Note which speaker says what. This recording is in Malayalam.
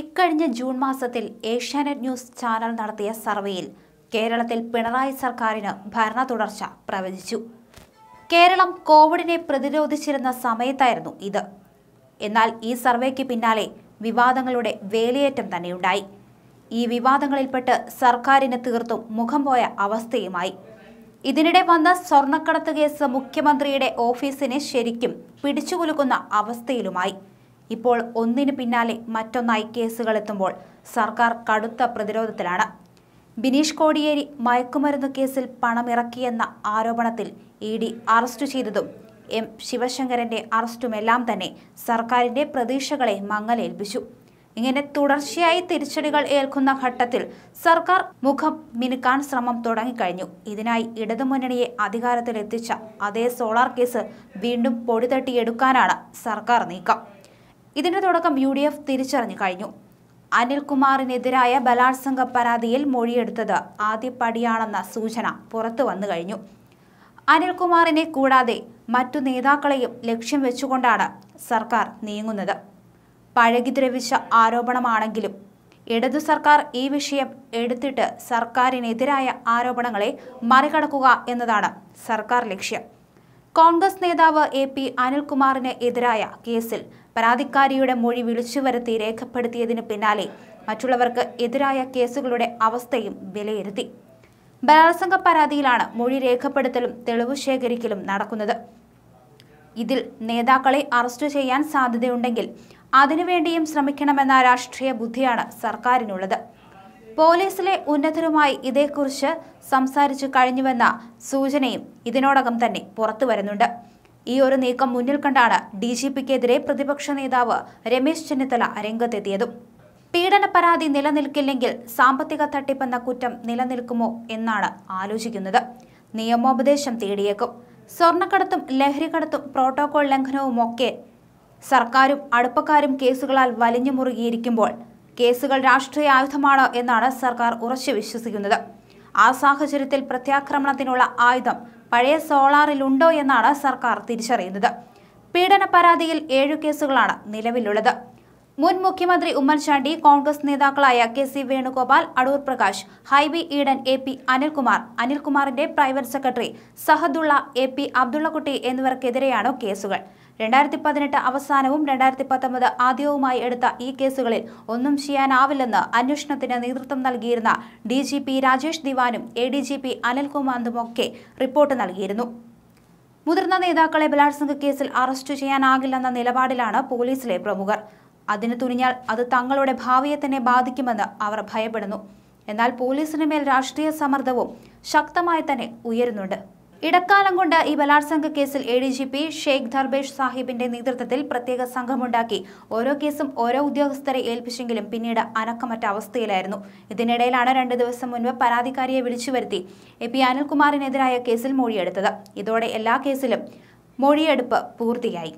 Speaker 1: ഇക്കഴിഞ്ഞ ജൂൺ മാസത്തിൽ ഏഷ്യാനെറ്റ് ന്യൂസ് ചാനൽ നടത്തിയ സർവേയിൽ കേരളത്തിൽ പിണറായി സർക്കാരിന് ഭരണ തുടർച്ച പ്രവചിച്ചു കേരളം കോവിഡിനെ പ്രതിരോധിച്ചിരുന്ന സമയത്തായിരുന്നു ഇത് എന്നാൽ ഈ സർവേക്ക് പിന്നാലെ വിവാദങ്ങളുടെ വേലിയേറ്റം തന്നെയുണ്ടായി ഈ വിവാദങ്ങളിൽപ്പെട്ട് സർക്കാരിന് തീർത്തും മുഖം പോയ അവസ്ഥയുമായി ഇതിനിടെ വന്ന സ്വർണ്ണക്കടത്ത് കേസ് മുഖ്യമന്ത്രിയുടെ ഓഫീസിനെ ശരിക്കും പിടിച്ചുകുലുക്കുന്ന അവസ്ഥയിലുമായി ഇപ്പോൾ ഒന്നിനു പിന്നാലെ മറ്റൊന്നായി കേസുകളെത്തുമ്പോൾ സർക്കാർ കടുത്ത പ്രതിരോധത്തിലാണ് ബിനീഷ് കോടിയേരി മയക്കുമരുന്ന് കേസിൽ പണമിറക്കിയെന്ന ആരോപണത്തിൽ ഇ ഡി അറസ്റ്റ് ചെയ്തതും എം ശിവശങ്കരന്റെ അറസ്റ്റുമെല്ലാം തന്നെ സർക്കാരിന്റെ പ്രതീക്ഷകളെ മങ്ങലേൽപ്പിച്ചു ഇങ്ങനെ തുടർച്ചയായി തിരിച്ചടികൾ ഏൽക്കുന്ന ഘട്ടത്തിൽ സർക്കാർ മുഖം മിനുക്കാൻ ശ്രമം തുടങ്ങിക്കഴിഞ്ഞു ഇതിനായി ഇടതുമുന്നണിയെ അധികാരത്തിലെത്തിച്ച അതേ സോളാർ കേസ് വീണ്ടും പൊടിതട്ടിയെടുക്കാനാണ് സർക്കാർ നീക്കം ഇതിന്റെ തുടക്കം യു ഡി എഫ് തിരിച്ചറിഞ്ഞു കഴിഞ്ഞു അനിൽകുമാറിനെതിരായ ബലാത്സംഗ പരാതിയിൽ മൊഴിയെടുത്തത് പടിയാണെന്ന സൂചന പുറത്തു വന്നു കഴിഞ്ഞു അനിൽകുമാറിനെ കൂടാതെ മറ്റു നേതാക്കളെയും ലക്ഷ്യം വെച്ചുകൊണ്ടാണ് സർക്കാർ നീങ്ങുന്നത് പഴകി ദ്രവിച്ച ആരോപണമാണെങ്കിലും ഇടതു സർക്കാർ ഈ വിഷയം എടുത്തിട്ട് സർക്കാരിനെതിരായ ആരോപണങ്ങളെ മറികടക്കുക എന്നതാണ് സർക്കാർ ലക്ഷ്യം കോൺഗ്രസ് നേതാവ് എ പി അനിൽകുമാറിന് എതിരായ കേസിൽ പരാതിക്കാരിയുടെ മൊഴി വരുത്തി രേഖപ്പെടുത്തിയതിന് പിന്നാലെ മറ്റുള്ളവർക്ക് എതിരായ കേസുകളുടെ അവസ്ഥയും വിലയിരുത്തി ബലാത്സംഗ പരാതിയിലാണ് മൊഴി രേഖപ്പെടുത്തലും തെളിവ് ശേഖരിക്കലും നടക്കുന്നത് ഇതിൽ നേതാക്കളെ അറസ്റ്റ് ചെയ്യാൻ സാധ്യതയുണ്ടെങ്കിൽ അതിനുവേണ്ടിയും ശ്രമിക്കണമെന്ന രാഷ്ട്രീയ ബുദ്ധിയാണ് സർക്കാരിനുള്ളത് പോലീസിലെ ഉന്നതരുമായി ഇതേക്കുറിച്ച് സംസാരിച്ചു കഴിഞ്ഞുവെന്ന സൂചനയും ഇതിനോടകം തന്നെ പുറത്തു വരുന്നുണ്ട് ഈ ഒരു നീക്കം മുന്നിൽ കണ്ടാണ് ഡി ജി പിക്കെതിരെ പ്രതിപക്ഷ നേതാവ് രമേശ് ചെന്നിത്തല രംഗത്തെത്തിയതും പീഡന പരാതി നിലനിൽക്കില്ലെങ്കിൽ സാമ്പത്തിക തട്ടിപ്പെന്ന കുറ്റം നിലനിൽക്കുമോ എന്നാണ് ആലോചിക്കുന്നത് നിയമോപദേശം തേടിയേക്കും സ്വർണ്ണക്കടത്തും ലഹരിക്കടത്തും പ്രോട്ടോകോൾ ലംഘനവുമൊക്കെ സർക്കാരും അടുപ്പക്കാരും കേസുകളാൽ വലിഞ്ഞു മുറുകിയിരിക്കുമ്പോൾ കേസുകൾ രാഷ്ട്രീയ ആയുധമാണ് എന്നാണ് സർക്കാർ ഉറച്ചു വിശ്വസിക്കുന്നത് ആ സാഹചര്യത്തിൽ പ്രത്യാക്രമണത്തിനുള്ള ആയുധം പഴയ സോളാറിലുണ്ടോ എന്നാണ് സർക്കാർ തിരിച്ചറിയുന്നത് പീഡന പരാതിയിൽ ഏഴു കേസുകളാണ് നിലവിലുള്ളത് മുൻ മുഖ്യമന്ത്രി ഉമ്മൻചാണ്ടി കോൺഗ്രസ് നേതാക്കളായ K C Venugopal Adoor Prakash Hibi Eden A P Anilkumar അനിൽകുമാറിന്റെ private secretary Sahadulla A P Abdullakutty എന്നിവർക്കെതിരെയാണ് കേസുകൾ രണ്ടായിരത്തി പതിനെട്ട് അവസാനവും രണ്ടായിരത്തി പത്തൊമ്പത് ആദ്യവുമായി എടുത്ത ഈ കേസുകളിൽ ഒന്നും ചെയ്യാനാവില്ലെന്ന് അന്വേഷണത്തിന് നേതൃത്വം നൽകിയിരുന്ന ഡി ജി പി രാജേഷ് ദിവാനും എ ഡി ജി പി അനിൽകുമാന്തുമൊക്കെ റിപ്പോർട്ട് നൽകിയിരുന്നു മുതിർന്ന നേതാക്കളെ ബലാത്സംഗ കേസിൽ അറസ്റ്റ് ചെയ്യാനാകില്ലെന്ന നിലപാടിലാണ് പോലീസിലെ പ്രമുഖർ അതിന് തുനിഞ്ഞാൽ അത് തങ്ങളുടെ ഭാവിയെ തന്നെ ബാധിക്കുമെന്ന് അവർ ഭയപ്പെടുന്നു എന്നാൽ പോലീസിന് മേൽ രാഷ്ട്രീയ സമ്മർദ്ദവും ശക്തമായി തന്നെ ഉയരുന്നുണ്ട് ഇടക്കാലം കൊണ്ട് ഈ ബലാത്സംഗ കേസിൽ A D G P Sheikh Darvesh സാഹിബിന്റെ നേതൃത്വത്തിൽ പ്രത്യേക സംഘമുണ്ടാക്കി ഓരോ കേസും ഓരോ ഉദ്യോഗസ്ഥരെ ഏൽപ്പിച്ചെങ്കിലും പിന്നീട് അനക്കമറ്റ അവസ്ഥയിലായിരുന്നു ഇതിനിടയിലാണ് രണ്ട് ദിവസം മുൻപ് പരാതിക്കാരിയെ വിളിച്ചു വരുത്തി എ പി അനിൽകുമാറിനെതിരായ കേസിൽ മൊഴിയെടുത്തത് ഇതോടെ എല്ലാ കേസിലും മൊഴിയെടുപ്പ് പൂർത്തിയായി